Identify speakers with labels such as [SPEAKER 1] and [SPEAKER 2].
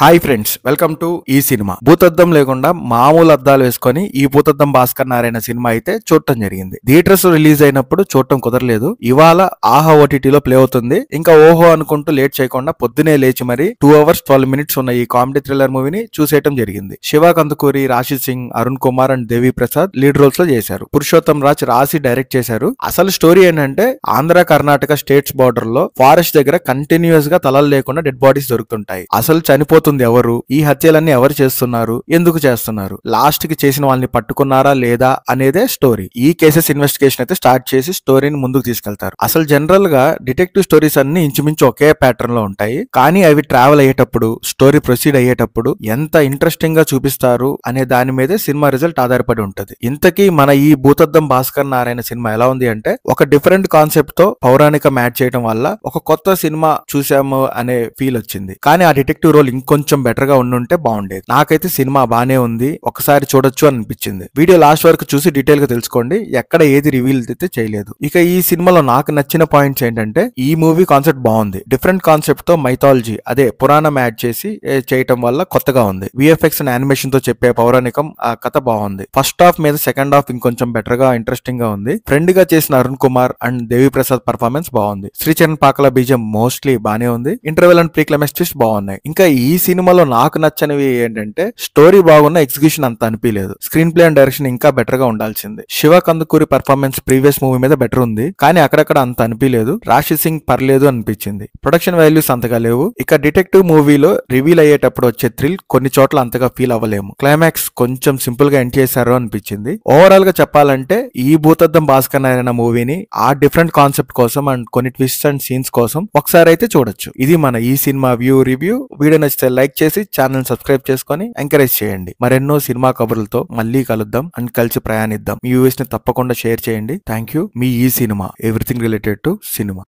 [SPEAKER 1] hi friends welcome to ఈ cinema భూతద్దం లేకుండా మామూలు అద్దాలు వేసుకొని ఈ భూతద్దం భాస్కర్ నారాయణ సినిమా అయితే చూడటం జరిగింది థియేటర్స్ రిలీజ్ అయినప్పుడు చూడటం కుదరలేదు ఇవాళ ఆహా ఓటీటీలో ప్లే అవుతుంది ఇంకా ఓహో అనుకుంటూ లేట్ చేయకుండా పొద్దునే లేచి మరి టూ అవర్స్ ట్వెల్వ్ మినిట్స్ ఉన్న ఈ కామెడీ థ్రిల్లర్ మూవీని చూసేయటం జరిగింది Siva Kandukuri Rashi Singh Arun Kumar and Devi Prasad lead roles లో చేశారు పురుషోత్తం రాజ్ రాసి డైరెక్ట్ చేశారు అసలు స్టోరీ ఏంటంటే ఆంధ్ర కర్ణాటక స్టేట్స్ బార్డర్ లో ఫారెస్ట్ దగ్గర కంటిన్యూస్ గా తలలు లేకుండా డెడ్ బాడీస్ దొరుకుతుంటాయి అసలు చనిపోతుంది జరుగుతుంది ఎవరు ఈ హత్యలన్నీ ఎవరు చేస్తున్నారు ఎందుకు చేస్తున్నారు లాస్ట్ కి చేసిన వాళ్ళని పట్టుకున్నారా లేదా అనేదే స్టోరీ ఈ కేసెస్ ఇన్వెస్టిగేషన్ అయితే స్టార్ట్ చేసి స్టోరీని ముందుకు తీసుకెళ్తారు అసలు జనరల్ గా డిటెక్టివ్ స్టోరీస్ అన్ని ఇంచుమించు ఒకే ప్యాటర్న్ లో ఉంటాయి కానీ అవి ట్రావెల్ అయ్యేటప్పుడు స్టోరీ ప్రొసీడ్ అయ్యేటప్పుడు ఎంత ఇంట్రెస్టింగ్ గా చూపిస్తారు అనే దాని మీదే సినిమా రిజల్ట్ ఆధారపడి ఉంటుంది ఇంతకీ మన ఈ భూతద్దం భాస్కర్ నారాయణ సినిమా ఎలా ఉంది అంటే ఒక డిఫరెంట్ కాన్సెప్ట్ తో పౌరాణిక మ్యాచ్ చేయడం వల్ల ఒక కొత్త సినిమా చూసాము అనే ఫీల్ వచ్చింది కానీ ఆ డిటెక్టివ్ రోల్ ఇంకొంచెం ఇంకొంచెం బెటర్ గా ఉండుంటే బాగుండేది నాకైతే సినిమా బానే ఉంది ఒకసారి చూడొచ్చు అనిపించింది వీడియో లాస్ట్ వరకు చూసి డీటెయిల్ గా తెలుసుకోండి ఎక్కడ ఏది రివీల్ అయితే చేయలేదు ఇక ఈ సినిమాలో నాకు నచ్చిన పాయింట్స్ ఏంటంటే ఈ మూవీ కాన్సెప్ట్ బాగుంది డిఫరెంట్ కాన్సెప్ట్ తో మైథాలజీ అదే పురాణం యాడ్ చేసి చేయటం వల్ల కొత్తగా ఉంది విఎఫ్ఎక్స్ అండ్ యానిమేషన్ తో చెప్పే పౌరాణికం ఆ కథ బాగుంది ఫస్ట్ హాఫ్ మీద సెకండ్ హాఫ్ ఇంకొంచెం బెటర్ గా ఇంట్రెస్టింగ్ గా ఉంది ఫ్రెండ్ గా చేసిన అరుణ్ కుమార్ అండ్ దేవి ప్రసాద్ పర్ఫార్మెన్స్ బాగుంది శ్రీచరణ్ పాకల బీజం మోస్ట్లీ బానే ఉంది ఇంటర్వెల్ అండ్ ప్రీ బాగున్నాయి ఇంకా ఈ సినిమాలో నాకు నచ్చనివి ఏంటంటే స్టోరీ బాగున్న ఎగ్జిక్యూషన్ అంత అనిపించలేదు స్క్రీన్ ప్లే అండ్ డైరెక్షన్ ఇంకా బెటర్ గా ఉండాల్సింది Shiva Kandukuri performance previous movie మీద బెటర్ ఉంది కానీ అక్కడక్కడ అంత అనిపించలేదు రాశి సింగ్ పర్లేదు అనిపించింది ప్రొడక్షన్ వాల్యూస్ అంతగా లేవు ఇక డిటెక్టివ్ మూవీలో రివీల్ అయ్యేటప్పుడు వచ్చే థ్రిల్ కొన్ని చోట్ల అంతగా ఫీల్ అవ్వలేము క్లైమాక్స్ కొంచెం సింపుల్ గా ఎండ్ చేశారు అనిపించింది ఓవరాల్ గా చెప్పాలంటే ఈ భూతద్దం భాస్కర్ నారాయణ మూవీని ఆ డిఫరెంట్ కాన్సెప్ట్ కోసం అండ్ కొన్ని ట్విస్ట్ అండ్ సీన్స్ కోసం ఒకసారి అయితే చూడొచ్చు ఇది మన ఈ సినిమా వ్యూ రివ్యూ వీడియో నచ్చితే లైక్ చేసి ఛానల్ సబ్స్క్రైబ్ చేసుకొని ఎంకరేజ్ చేయండి మరెన్నో సినిమా కబుర్లతో మళ్ళీ కలుద్దాం అండ్ కలిసి ప్రయాణిద్దాం మీ వ్యూస్ ని తప్పకుండా షేర్ చేయండి థ్యాంక్ యూ మీ ఈ cinema everything related to cinema